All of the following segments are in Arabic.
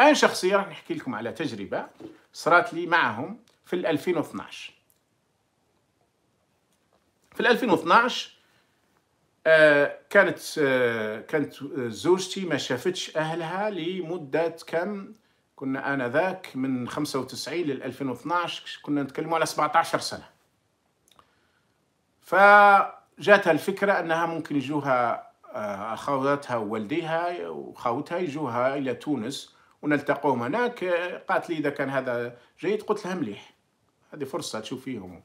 انا شخصيا راح نحكي لكم على تجربه صارت لي معهم في 2012 في 2012 آه، كانت آه، كانت زوجتي ما شافتش اهلها لمده كم كنا أنا ذاك من 95 ل 2012 كنا نتكلموا على 17 سنه فجاتها الفكره انها ممكن يجوها آه، اخواتها ووالديها وخاوتها يجوها الى تونس ونلتقوهم هناك قالت لي اذا كان هذا جيد قلت لها مليح هذه فرصه تشوف فيهم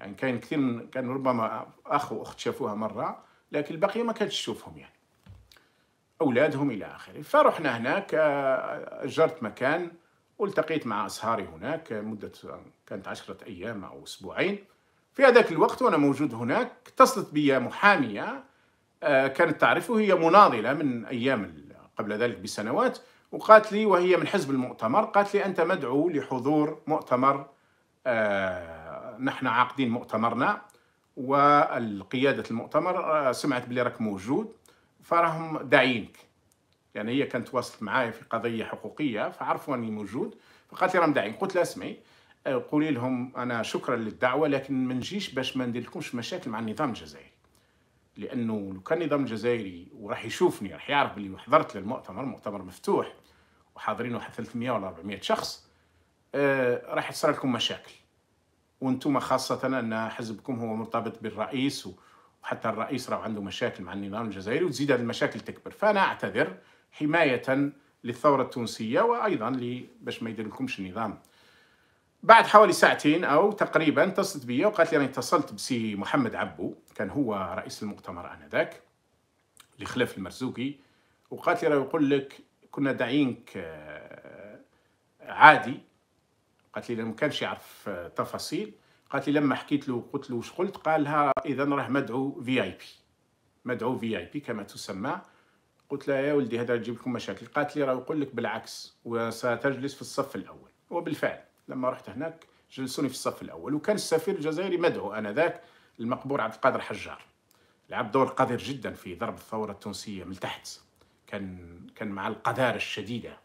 يعني كاين كثير من كان ربما اخ واخت شافوها مره لكن البقيه ما كانتش تشوفهم يعني اولادهم الى اخره فرحنا هناك اجرت مكان والتقيت مع اصهاري هناك مدة كانت عشرة أيام أو أسبوعين في هذاك الوقت وأنا موجود هناك اتصلت بي محامية آه، كانت تعرفه هي مناضلة من أيام قبل ذلك بسنوات وقالت لي وهي من حزب المؤتمر قالت لي أنت مدعو لحضور مؤتمر آه نحن عاقدين مؤتمرنا والقيادة المؤتمر آه سمعت بلي راك موجود فراهم داعينك يعني هي كانت واصلت معايا في قضية حقوقية فعرفوا أني موجود فقالت لي راهم داعين قلت لها اسمعي آه، قولي لهم أنا شكرا للدعوة لكن ما نجيش باش ما ندير لكمش مشاكل مع النظام الجزائري لانه لو كان النظام الجزائري وراح يشوفني راح يعرف بلي حضرت للمؤتمر مؤتمر مفتوح وحاضرين واحد 300 ولا 400 شخص آه راح يصير لكم مشاكل وانتم خاصه ان حزبكم هو مرتبط بالرئيس وحتى الرئيس راه عنده مشاكل مع النظام الجزائري وتزيد هذه المشاكل تكبر فانا اعتذر حمايه للثوره التونسيه وايضا باش ما يدير لكمش النظام بعد حوالي ساعتين او تقريبا اتصلت بي وقالت لي انا اتصلت بسي محمد عبو كان هو رئيس المؤتمر انذاك اللي خلف المرزوقي وقالت لي راه يقول لك كنا داعينك آه، عادي قالت لي ما كانش يعرف آه، تفاصيل قالت لي لما حكيت له قلت له واش قلت قال لها اذا راه مدعو في اي بي مدعو في اي بي كما تسمى قلت لها يا ولدي هذا يجيب لكم مشاكل قالت لي راه يقول لك بالعكس وستجلس في الصف الاول وبالفعل لما رحت هناك جلسوني في الصف الاول وكان السفير الجزائري مدعو انذاك المقبور عبد القادر حجار لعب دور قذر جدا في ضرب الثوره التونسيه من تحت كان كان مع القذاره الشديده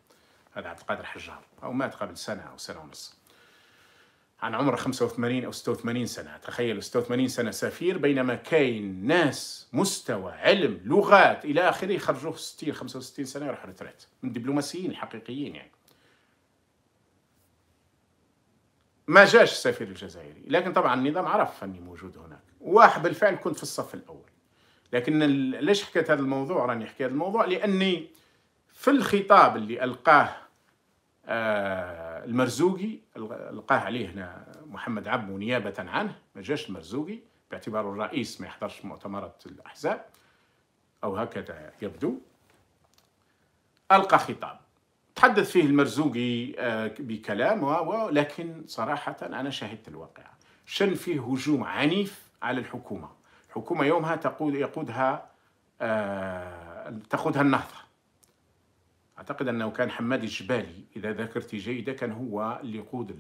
هذا عبد القادر حجار او مات قبل سنه او سنه ونص عن عمر 85 او 86 سنه تخيل 86 سنه سفير بينما كاين ناس مستوى علم لغات الى اخره يخرجوه 60 65 سنه يروحوا ريتريت من دبلوماسيين حقيقيين يعني ما جاش السفير الجزائري لكن طبعا النظام عرف أني موجود هناك واح بالفعل كنت في الصف الأول لكن ليش حكيت هذا الموضوع راني حكيت هذا الموضوع لأني في الخطاب اللي ألقاه آه، المرزوقي ألقاه عليه هنا محمد عبو نيابة عنه ما جاش المرزوقي باعتباره الرئيس ما يحضرش مؤتمرات الأحزاب أو هكذا يبدو ألقى خطاب تحدث فيه المرزوقي آه، بكلام ولكن صراحة أنا شاهدت الواقعة شن فيه هجوم عنيف على الحكومة الحكومة يومها تقود يقودها آه، تقودها النهضة أعتقد أنه كان حماد الجبالي إذا ذكرتي جيدة كان هو اللي يقود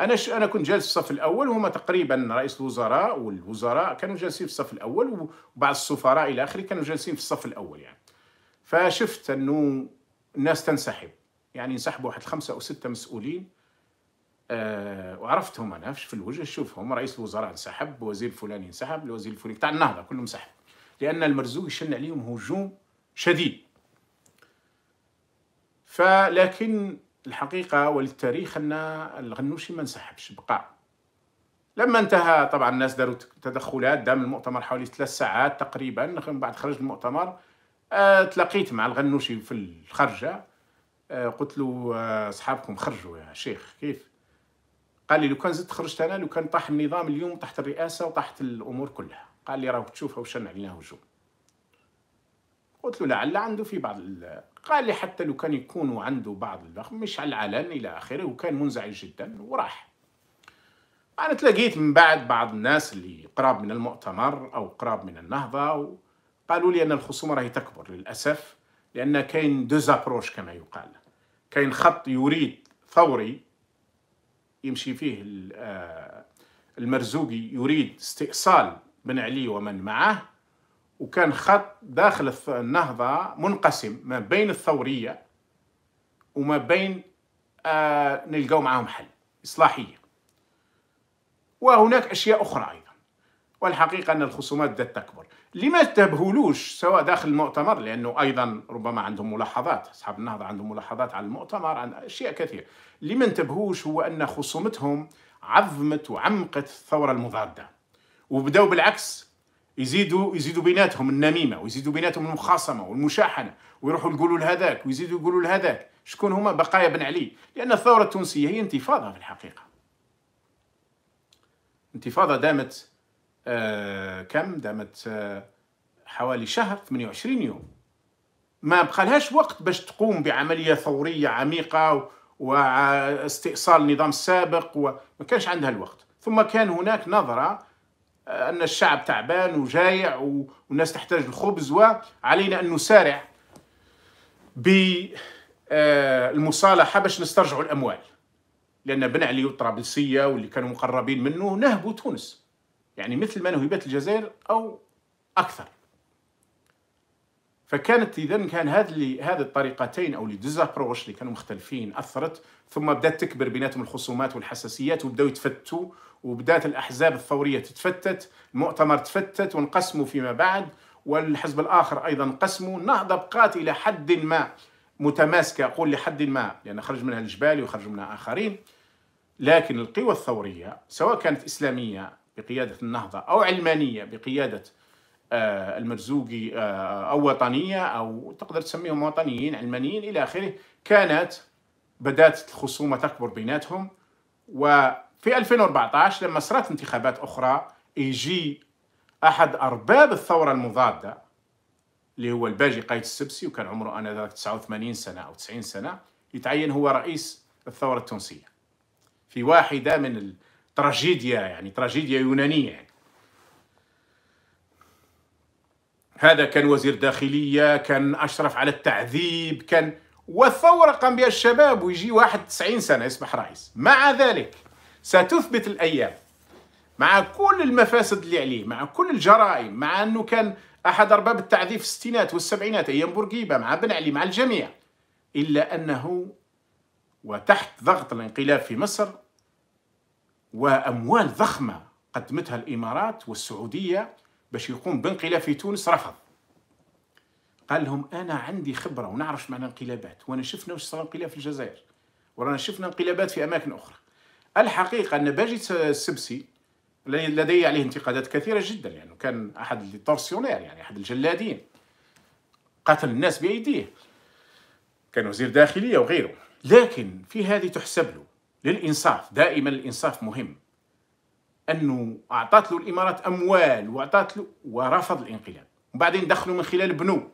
أنا ش... أنا كنت جالس في الصف الأول وهما تقريبا رئيس الوزراء والوزراء كانوا جالسين في الصف الأول وبعض السفراء إلى آخره كانوا جالسين في الصف الأول يعني فشفت أنه الناس تنسحب يعني انسحبوا واحد خمسة أو ستة مسؤولين أه وعرفتهم أنا في الوجه شوفهم رئيس الوزراء انسحب وزير فلاني انسحب الوزير الفلاني تاع النهضة كلهم انسحب لأن المرزوق شن عليهم هجوم شديد فلكن الحقيقة وللتاريخ أن الغنوشي ما انسحبش بقى لما انتهى طبعا الناس داروا تدخلات دام المؤتمر حوالي ثلاث ساعات تقريبا من بعد خرج المؤتمر آه، تلاقيت مع الغنوشي في الخرجه آه، قلت له آه، اصحابكم خرجوا يا شيخ كيف قال لي لو كان زدت خرجت انا لو كان طاح النظام اليوم تحت الرئاسه وطاحت الامور كلها قال لي راهو تشوفها وشن علينا هجوم قلت له لعل عنده في بعض ال... قال لي حتى لو كان يكون عنده بعض الضخم مش على العلن الى اخره وكان منزعج جدا وراح انا تلاقيت من بعد بعض الناس اللي قراب من المؤتمر او قراب من النهضه و... قالوا لي ان الخصومه راهي تكبر للاسف لان كاين دوزابروش كما يقال كاين خط يريد ثوري يمشي فيه آه، المرزوقي يريد استئصال بن علي ومن معه وكان خط داخل النهضة منقسم ما بين الثورية وما بين آه نلقاو معاهم حل إصلاحية وهناك أشياء أخرى أيضا والحقيقة أن الخصومات بدأت تكبر لما تبهلوش سواء داخل المؤتمر لانه ايضا ربما عندهم ملاحظات اصحاب النهضه عندهم ملاحظات على المؤتمر عن اشياء كثيره لما انتبهوش هو ان خصومتهم عظمت وعمقت الثوره المضاده وبداو بالعكس يزيدوا يزيدوا بيناتهم النميمه ويزيدوا بيناتهم المخاصمه والمشاحنه ويروحوا يقولوا لهذاك ويزيدوا يقولوا لهذاك شكون هما بقايا بن علي لان الثوره التونسيه هي انتفاضه في الحقيقه انتفاضه دامت آه، كم دامت آه، حوالي شهر 28 يوم ما بقالهاش وقت باش تقوم بعملية ثورية عميقة واستئصال النظام السابق وما كانش عندها الوقت ثم كان هناك نظرة آه، أن الشعب تعبان وجايع والناس تحتاج الخبز وعلينا أن نسارع بالمصالحة باش نسترجعوا الأموال لأن بن علي والطرابلسية واللي كانوا مقربين منه نهبوا تونس يعني مثل ما نهبت الجزائر أو أكثر فكانت إذا كان هذه هذه الطريقتين أو لي ديزابروش اللي كانوا مختلفين أثرت ثم بدأت تكبر بيناتهم الخصومات والحساسيات وبداو يتفتوا وبدات الأحزاب الثورية تتفتت المؤتمر تفتت وانقسموا فيما بعد والحزب الآخر أيضا انقسموا النهضة بقات إلى حد ما متماسكة أقول لحد ما لأن خرج منها الجبالي وخرج منها آخرين لكن القوى الثورية سواء كانت إسلامية بقيادة النهضة أو علمانية بقيادة آه، المرزوقي آه، أو وطنية أو تقدر تسميهم وطنيين علمانيين إلى آخره كانت بدأت الخصومة تكبر بيناتهم وفي 2014 لما صارت انتخابات أخرى يجي أحد أرباب الثورة المضادة اللي هو الباجي قايد السبسي وكان عمره أنا ذاك 89 سنة أو 90 سنة يتعين هو رئيس الثورة التونسية في واحدة من تراجيديا يعني تراجيديا يونانية يعني. هذا كان وزير داخلية كان أشرف على التعذيب كان والثورة قام بها الشباب ويجي واحد 90 سنة يصبح رئيس مع ذلك ستثبت الأيام مع كل المفاسد اللي عليه مع كل الجرائم مع أنه كان أحد أرباب التعذيب في الستينات والسبعينات أيام بورقيبة مع بن علي مع الجميع إلا أنه وتحت ضغط الانقلاب في مصر واموال ضخمه قدمتها الامارات والسعوديه باش يقوم بانقلاب في تونس رفض قال لهم انا عندي خبره ونعرف معنى انقلابات وانا شفنا واش صار انقلاب في الجزائر ورانا شفنا انقلابات في اماكن اخرى الحقيقه ان باجي السبسي لدي عليه انتقادات كثيره جدا يعني كان احد التورسيونير يعني احد الجلادين قتل الناس بايديه كان وزير داخليه وغيره لكن في هذه تحسب له للإنصاف دائما الإنصاف مهم أنه أعطت له الإمارات أموال وأعطت له ورفض الانقلاب وبعدين دخلوا من خلال بنو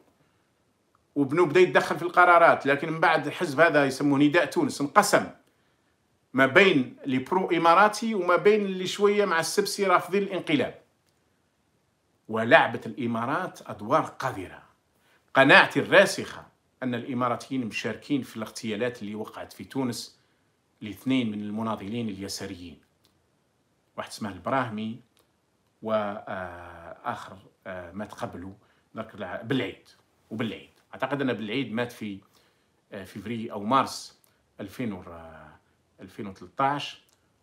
وبنو بدا يتدخل في القرارات لكن من بعد الحزب هذا يسموه نداء تونس انقسم ما بين لي برو اماراتي وما بين اللي شويه مع السبسي رافضين الانقلاب ولعبت الامارات ادوار قذره قناعتي الراسخه ان الاماراتيين مشاركين في الاغتيالات اللي وقعت في تونس لاثنين من المناضلين اليساريين واحد اسمه البراهمي واخر آه، آه، مات قبله بالعيد وبالعيد اعتقد ان بالعيد مات في آه، فيفري او مارس 2013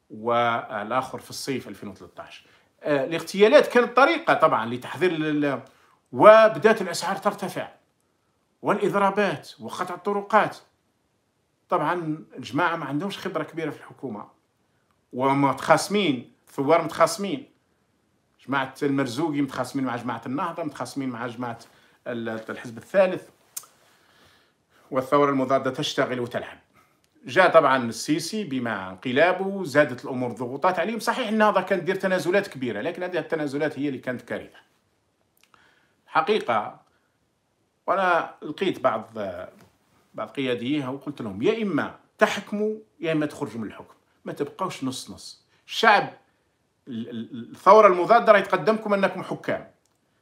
والاخر في الصيف 2013 الاغتيالات كانت طريقه طبعا لتحذير وبدات الاسعار ترتفع والاضرابات وقطع الطرقات طبعا الجماعه ما عندهمش خبره كبيره في الحكومه ومتخاصمين ثوار متخاصمين جماعه المرزوقي متخاصمين مع جماعه النهضه متخاصمين مع جماعه الحزب الثالث والثوره المضاده تشتغل وتلعب جاء طبعا السيسي بما انقلابه زادت الامور ضغوطات عليهم صحيح النهضه كانت دير تنازلات كبيره لكن هذه التنازلات هي اللي كانت كارثه حقيقه وانا لقيت بعض القياديين وقلت لهم يا إما تحكموا يا إما تخرجوا من الحكم ما تبقاوش نص نص الشعب الثورة المضادة راه يتقدمكم أنكم حكام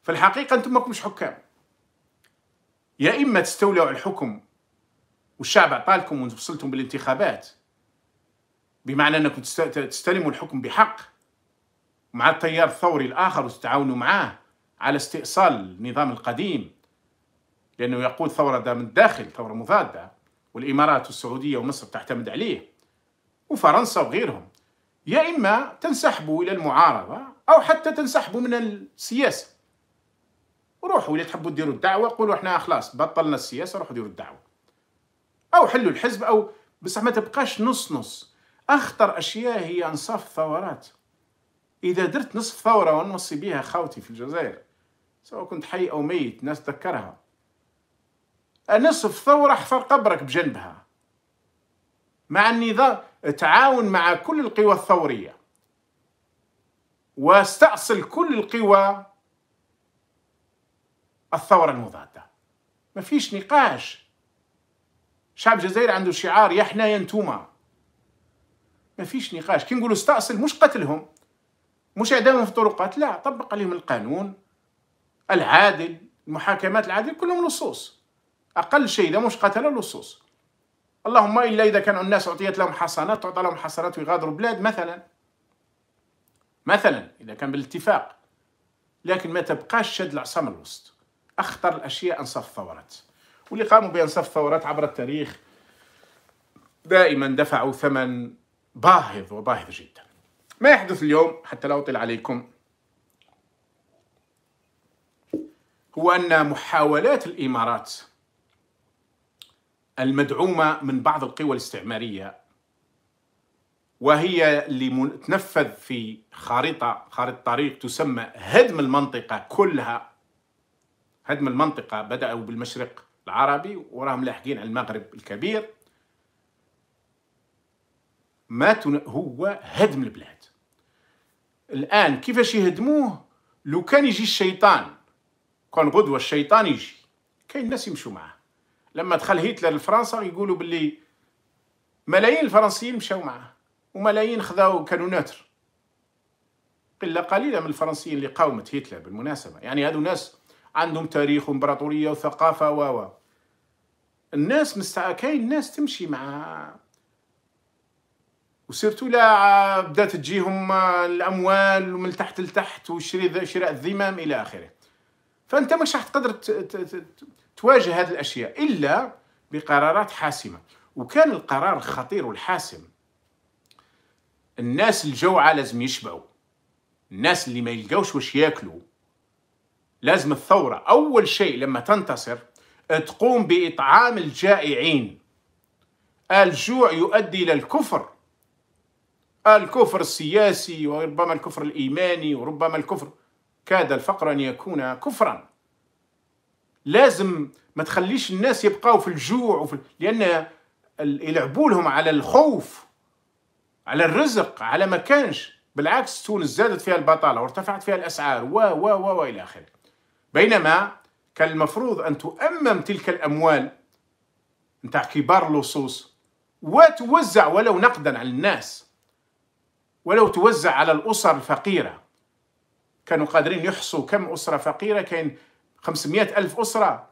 في الحقيقة أنتم ماكمش حكام يا إما تستولوا على الحكم والشعب عطالكم ووصلتم بالانتخابات بمعنى أنكم تستلموا الحكم بحق مع التيار الثوري الآخر وتتعاونوا معاه على استئصال النظام القديم لأنه يقود ثورة دا من الداخل ثورة مضادة والإمارات والسعودية ومصر تعتمد عليه وفرنسا وغيرهم يا إما تنسحبوا إلى المعارضة أو حتى تنسحبوا من السياسة وروحوا إلى تحبوا تديروا الدعوة قولوا احنا خلاص بطلنا السياسة روحوا ديروا الدعوة أو حلوا الحزب أو بصح ما تبقاش نص نص أخطر أشياء هي أنصاف الثورات إذا درت نصف ثورة ونوصي بها خاوتي في الجزائر سواء كنت حي أو ميت ناس تذكرها نصف ثورة حفر قبرك بجنبها مع النظام تعاون مع كل القوى الثورية واستأصل كل القوى الثورة المضادة ما فيش نقاش شعب الجزائر عنده شعار يا ينتوما نتوما ما فيش نقاش كي نقولوا استأصل مش قتلهم مش اعدامهم في الطرقات لا طبق عليهم القانون العادل المحاكمات العادله كلهم لصوص أقل شيء إذا مش قتله اللصوص اللهم إلا إذا كانوا الناس أعطيت لهم حصانات تعطى لهم حصانات ويغادروا بلاد مثلا مثلا إذا كان بالاتفاق لكن ما تبقاش شد العصا من الوسط أخطر الأشياء أنصاف الثورات واللي قاموا بأنصاف الثورات عبر التاريخ دائما دفعوا ثمن باهظ وباهظ جدا ما يحدث اليوم حتى لا أطيل عليكم هو أن محاولات الإمارات المدعومه من بعض القوى الاستعماريه وهي اللي تنفذ في خارطه خارطه طريق تسمى هدم المنطقه كلها هدم المنطقه بداوا بالمشرق العربي وراهم لاحقين على المغرب الكبير ما هو هدم البلاد الان كيفاش يهدموه لو كان يجي الشيطان كان غدوه الشيطان يجي كاين الناس يمشوا معاه لما دخل هتلر لفرنسا يقولوا باللي ملايين الفرنسيين مشاو معاه وملايين خذاو كانوا ناتر قله قليله من الفرنسيين اللي قاومت هتلر بالمناسبه يعني هذو ناس عندهم تاريخ وامبراطوريه وثقافه و و الناس مستع... كاين ناس تمشي مع وسيرتو لا بدات تجيهم الاموال من تحت لتحت وشراء شراء الذمم الى اخره فانت مش راح تقدر ت... ت... ت... تواجه هذه الأشياء إلا بقرارات حاسمة وكان القرار الخطير والحاسم الناس الجوعة لازم يشبعوا الناس اللي ما يلقاوش واش ياكلوا لازم الثورة أول شيء لما تنتصر تقوم بإطعام الجائعين الجوع يؤدي إلى الكفر الكفر السياسي وربما الكفر الإيماني وربما الكفر كاد الفقر أن يكون كفرا لازم ما تخليش الناس يبقاو في الجوع وفي لان يلعبوا لهم على الخوف على الرزق على ما كانش بالعكس تونس زادت فيها البطاله وارتفعت فيها الاسعار و و و والى اخره بينما كان المفروض ان تؤمم تلك الاموال نتاع كبار اللصوص وتوزع ولو نقدا على الناس ولو توزع على الاسر الفقيره كانوا قادرين يحصوا كم اسره فقيره كاين 500 ألف أسرة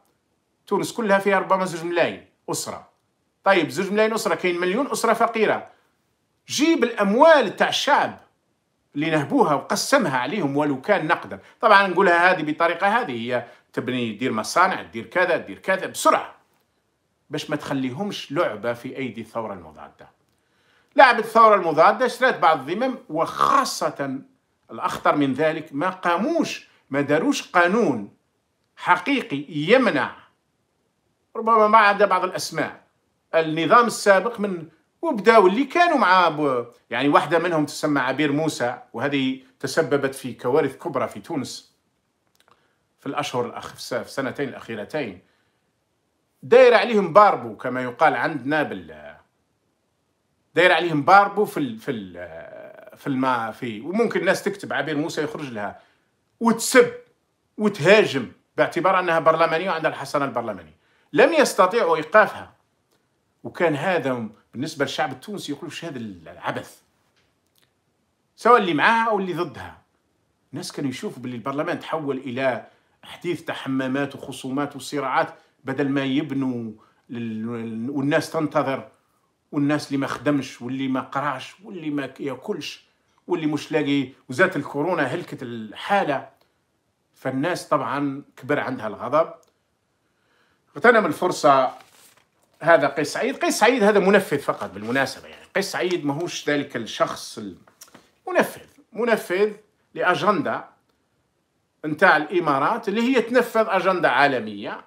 تونس كلها فيها ربما زوج ملايين أسرة طيب زوج ملايين أسرة كاين مليون أسرة فقيرة جيب الأموال تاع الشعب اللي نهبوها وقسمها عليهم ولو كان نقدر طبعا نقولها هذه بطريقة هذه هي تبني دير مصانع دير كذا دير كذا بسرعة باش ما تخليهمش لعبة في أيدي الثورة المضادة لعبة الثورة المضادة اشترت بعض الذمم وخاصة الأخطر من ذلك ما قاموش ما داروش قانون حقيقي يمنع ربما ما عدا بعض الاسماء النظام السابق من وبداو اللي كانوا مع يعني واحده منهم تسمى عبير موسى وهذه تسببت في كوارث كبرى في تونس في الاشهر الأخ في السنتين الاخيرتين داير عليهم باربو كما يقال عندنا بال داير عليهم باربو في ال... في ال... في الما في وممكن الناس تكتب عبير موسى يخرج لها وتسب وتهاجم باعتبار أنها برلمانية وعندها الحصانة البرلمانية لم يستطيعوا إيقافها وكان هذا بالنسبة للشعب التونسي يقول وش هذا العبث سواء اللي معاها أو اللي ضدها الناس كانوا يشوفوا باللي البرلمان تحول إلى حديث تحمامات وخصومات وصراعات بدل ما يبنوا والناس تنتظر والناس اللي ما خدمش واللي ما قراش واللي ما ياكلش واللي مش لاقي وزات الكورونا هلكت الحاله فالناس طبعا كبر عندها الغضب اغتنم الفرصة هذا قيس سعيد قيس سعيد هذا منفذ فقط بالمناسبة يعني قيس سعيد ماهوش ذلك الشخص المنفذ منفذ لأجندة نتاع الإمارات اللي هي تنفذ أجندة عالمية